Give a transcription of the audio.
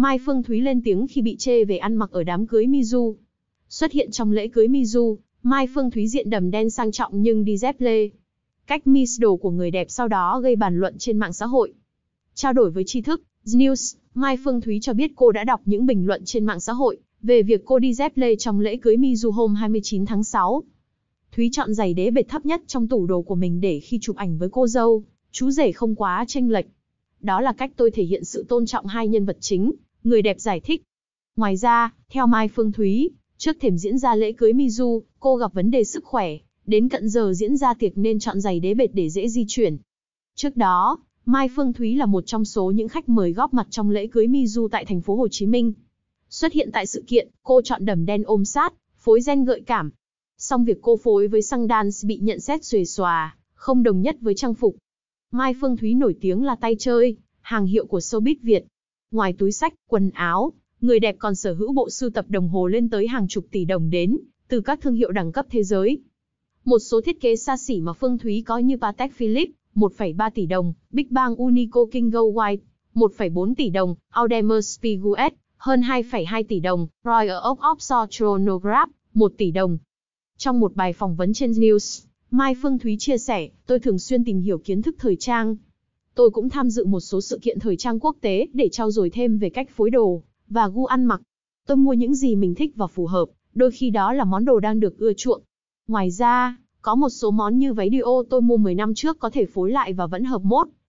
Mai Phương Thúy lên tiếng khi bị chê về ăn mặc ở đám cưới Mizu. Xuất hiện trong lễ cưới Mizu, Mai Phương Thúy diện đầm đen sang trọng nhưng đi dép lê. Cách miss đồ của người đẹp sau đó gây bàn luận trên mạng xã hội. Trao đổi với tri thức, News, Mai Phương Thúy cho biết cô đã đọc những bình luận trên mạng xã hội về việc cô đi dép lê trong lễ cưới Mizu hôm 29 tháng 6. Thúy chọn giày đế bệt thấp nhất trong tủ đồ của mình để khi chụp ảnh với cô dâu, chú rể không quá tranh lệch. Đó là cách tôi thể hiện sự tôn trọng hai nhân vật chính, người đẹp giải thích. Ngoài ra, theo Mai Phương Thúy, trước thềm diễn ra lễ cưới Mizu, cô gặp vấn đề sức khỏe, đến cận giờ diễn ra tiệc nên chọn giày đế bệt để dễ di chuyển. Trước đó, Mai Phương Thúy là một trong số những khách mời góp mặt trong lễ cưới Mizu tại thành phố Hồ Chí Minh. Xuất hiện tại sự kiện, cô chọn đầm đen ôm sát, phối gen gợi cảm. Song việc cô phối với xăng dance bị nhận xét xuề xòa, không đồng nhất với trang phục. Mai Phương Thúy nổi tiếng là tay chơi, hàng hiệu của showbiz Việt, Ngoài túi sách, quần áo, người đẹp còn sở hữu bộ sưu tập đồng hồ lên tới hàng chục tỷ đồng đến, từ các thương hiệu đẳng cấp thế giới. Một số thiết kế xa xỉ mà Phương Thúy có như Patek Philippe, 1,3 tỷ đồng, Big Bang Unico King Go White, 1,4 tỷ đồng, Audemars Piguet, hơn 2,2 tỷ đồng, Royal Oak Offshore Chronograph, 1 tỷ đồng. Trong một bài phỏng vấn trên News, Mai Phương Thúy chia sẻ, tôi thường xuyên tìm hiểu kiến thức thời trang, Tôi cũng tham dự một số sự kiện thời trang quốc tế để trao dồi thêm về cách phối đồ và gu ăn mặc. Tôi mua những gì mình thích và phù hợp, đôi khi đó là món đồ đang được ưa chuộng. Ngoài ra, có một số món như váy Dior tôi mua 10 năm trước có thể phối lại và vẫn hợp mốt,